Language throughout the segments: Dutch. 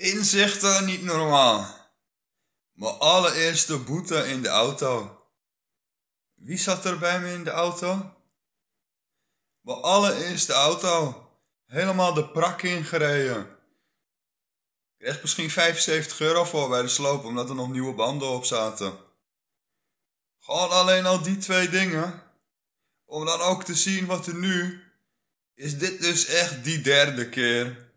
Inzichten niet normaal. Mijn allereerste boete in de auto. Wie zat er bij me in de auto? Mijn allereerste auto. Helemaal de prak ingereden. Ik kreeg misschien 75 euro voor bij de sloop, omdat er nog nieuwe banden op zaten. Gewoon alleen al die twee dingen. Om dan ook te zien wat er nu... Is dit dus echt die derde keer?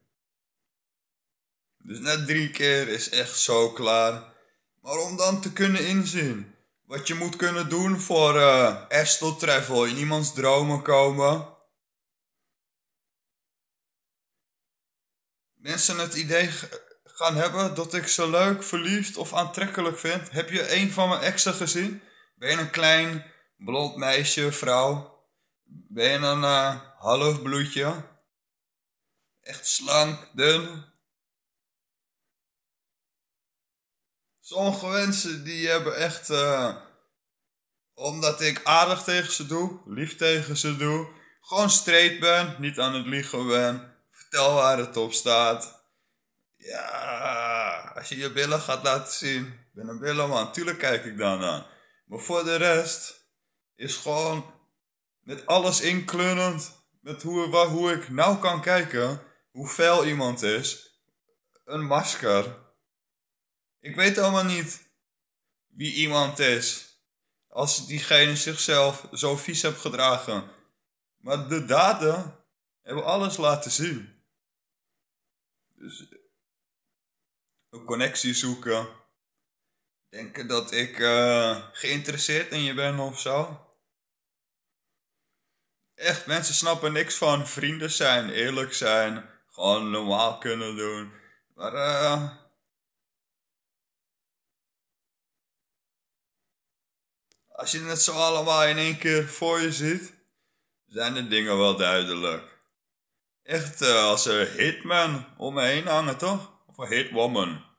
Dus net drie keer is echt zo klaar. Maar om dan te kunnen inzien wat je moet kunnen doen voor uh, eh, Estel Travel, in iemands dromen komen. Mensen het idee gaan hebben dat ik ze leuk, verliefd of aantrekkelijk vind. Heb je een van mijn exen gezien? Ben je een klein, blond meisje, vrouw? Ben je een eh, half bloedje? Echt slank, dun, Sommige mensen die hebben echt. Eh, omdat ik aardig tegen ze doe, lief tegen ze doe, gewoon straight ben, niet aan het liegen ben, vertel waar het op staat. Ja, als je je billen gaat laten zien, ik ben een billenman, tuurlijk kijk ik dan Maar voor de rest is gewoon met alles inkleurend, met hoe, waar, hoe ik nou kan kijken, hoe fel iemand is, een masker ik weet allemaal niet wie iemand is. Als diegene zichzelf zo vies hebt gedragen. Maar de daden hebben alles laten zien. Dus een connectie zoeken. Denken dat ik eh, geïnteresseerd in je ben of zo. Echt, mensen snappen niks van vrienden zijn, eerlijk zijn, gewoon normaal kunnen doen. Maar eh. Als je het zo allemaal in één keer voor je ziet, zijn de dingen wel duidelijk. Echt eh, als er hitman om me heen hangen, toch? Of een hitwoman.